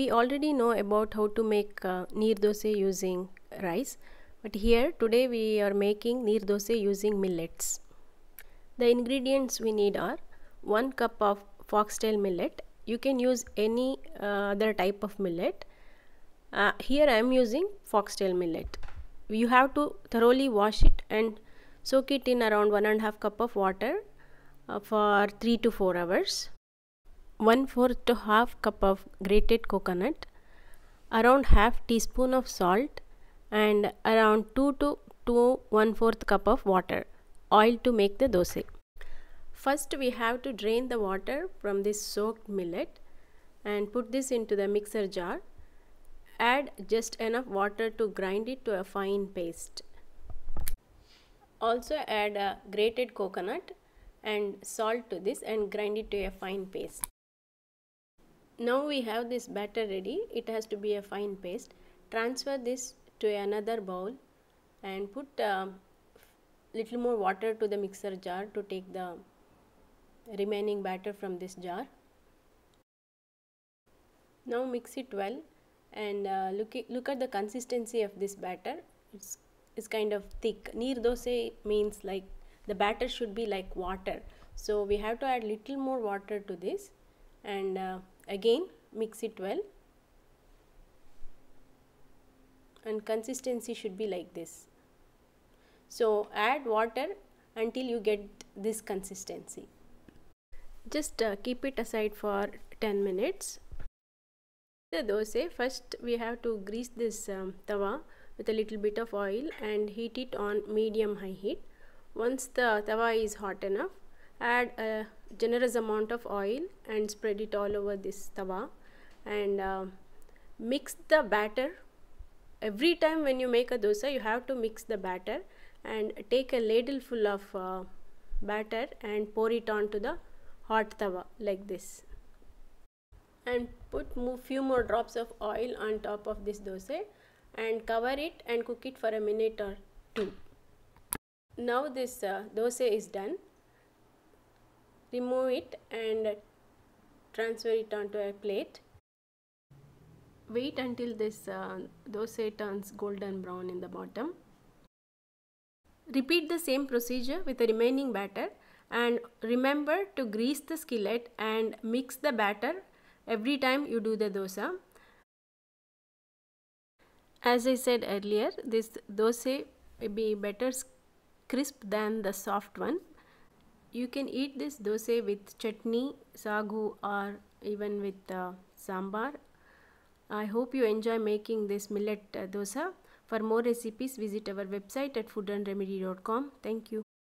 we already know about how to make uh, neer dosa using rice but here today we are making neer dosa using millets. The ingredients we need are 1 cup of foxtail millet. You can use any uh, other type of millet. Uh, here I am using foxtail millet. You have to thoroughly wash it and soak it in around 1 and a half cup of water uh, for 3 to 4 hours. 1 fourth to half cup of grated coconut, around half teaspoon of salt and around 2 to 2 1 fourth cup of water, oil to make the dosa. First we have to drain the water from this soaked millet and put this into the mixer jar. Add just enough water to grind it to a fine paste. Also add a grated coconut and salt to this and grind it to a fine paste. Now we have this batter ready. It has to be a fine paste. Transfer this to another bowl and put uh, little more water to the mixer jar to take the remaining batter from this jar. Now mix it well and uh, look, look at the consistency of this batter. It's, it's kind of thick. Neer dosa means like the batter should be like water. So we have to add little more water to this and uh, Again mix it well and consistency should be like this. So add water until you get this consistency. Just uh, keep it aside for 10 minutes. The dosa, first we have to grease this um, tawa with a little bit of oil and heat it on medium high heat. Once the tawa is hot enough, add a generous amount of oil and spread it all over this tawa and uh, mix the batter every time when you make a dosa you have to mix the batter and take a ladle full of uh, batter and pour it onto the hot tawa like this and put more, few more drops of oil on top of this dosa and cover it and cook it for a minute or two now this uh, dosa is done remove it and transfer it onto a plate wait until this uh, dosa turns golden brown in the bottom repeat the same procedure with the remaining batter and remember to grease the skillet and mix the batter every time you do the dosa as i said earlier this dosa will be better crisp than the soft one you can eat this dosa with chutney, sagu or even with uh, sambar. I hope you enjoy making this millet uh, dosa. For more recipes, visit our website at foodandremedy.com. Thank you.